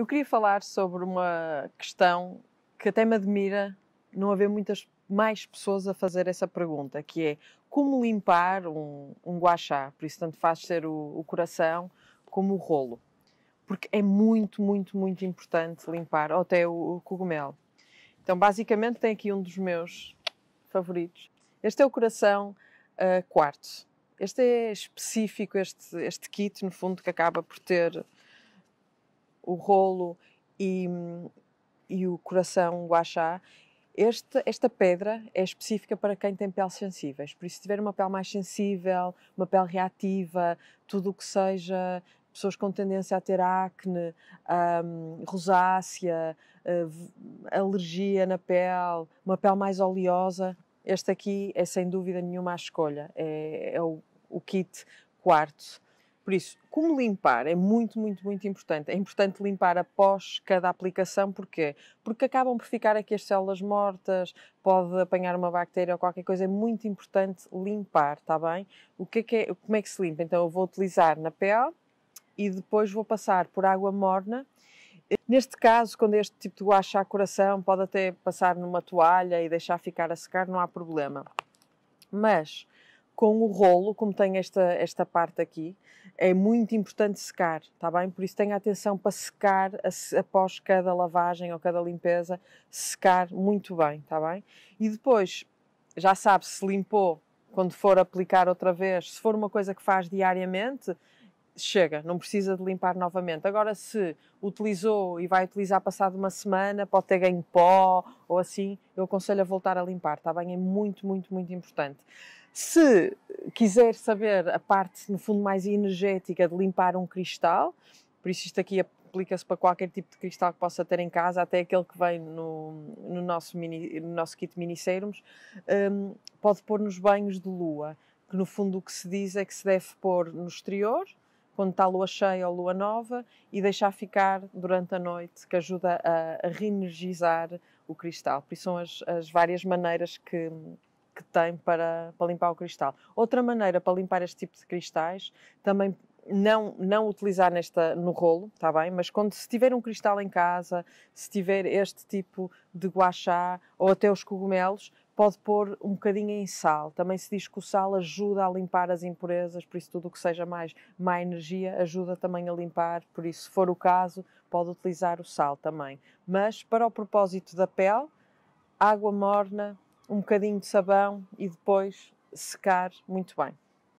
Eu queria falar sobre uma questão que até me admira não haver muitas mais pessoas a fazer essa pergunta, que é como limpar um, um guachá, por isso tanto faz ser o, o coração como o rolo, porque é muito, muito, muito importante limpar, ou até o, o cogumelo. Então, basicamente, tem aqui um dos meus favoritos. Este é o coração uh, ah, quarto. Este é específico, este, este kit, no fundo, que acaba por ter o rolo e, e o coração, o guachá, este, esta pedra é específica para quem tem peles sensíveis. Por isso, se tiver uma pele mais sensível, uma pele reativa, tudo o que seja pessoas com tendência a ter acne, um, rosácea, uh, alergia na pele, uma pele mais oleosa, este aqui é sem dúvida nenhuma a escolha. É, é o, o kit quarto. Por isso, como limpar é muito, muito, muito importante. É importante limpar após cada aplicação, porquê? Porque acabam por ficar aqui as células mortas, pode apanhar uma bactéria ou qualquer coisa. É muito importante limpar, está bem? O que é que é, como é que se limpa? Então, eu vou utilizar na pele e depois vou passar por água morna. Neste caso, quando este tipo de guache há coração, pode até passar numa toalha e deixar ficar a secar, não há problema. Mas com o rolo, como tem esta, esta parte aqui, é muito importante secar, está bem? Por isso tenha atenção para secar após cada lavagem ou cada limpeza, secar muito bem, está bem? E depois, já sabe, se limpou, quando for aplicar outra vez, se for uma coisa que faz diariamente, chega, não precisa de limpar novamente. Agora, se utilizou e vai utilizar passado uma semana, pode ter ganho pó ou assim, eu aconselho a voltar a limpar, está bem? É muito, muito, muito importante. Se quiser saber a parte, no fundo, mais energética de limpar um cristal, por isso isto aqui aplica-se para qualquer tipo de cristal que possa ter em casa, até aquele que vem no, no, nosso, mini, no nosso kit mini serums, um, pode pôr nos banhos de lua, que no fundo o que se diz é que se deve pôr no exterior, quando está lua cheia ou lua nova, e deixar ficar durante a noite, que ajuda a, a reenergizar o cristal. Por isso são as, as várias maneiras que que tem para, para limpar o cristal. Outra maneira para limpar este tipo de cristais, também não, não utilizar nesta, no rolo, está bem? Mas quando se tiver um cristal em casa, se tiver este tipo de guachá ou até os cogumelos, pode pôr um bocadinho em sal. Também se diz que o sal ajuda a limpar as impurezas, por isso tudo o que seja mais má energia ajuda também a limpar, por isso, se for o caso, pode utilizar o sal também. Mas para o propósito da pele, água morna um bocadinho de sabão e depois secar muito bem.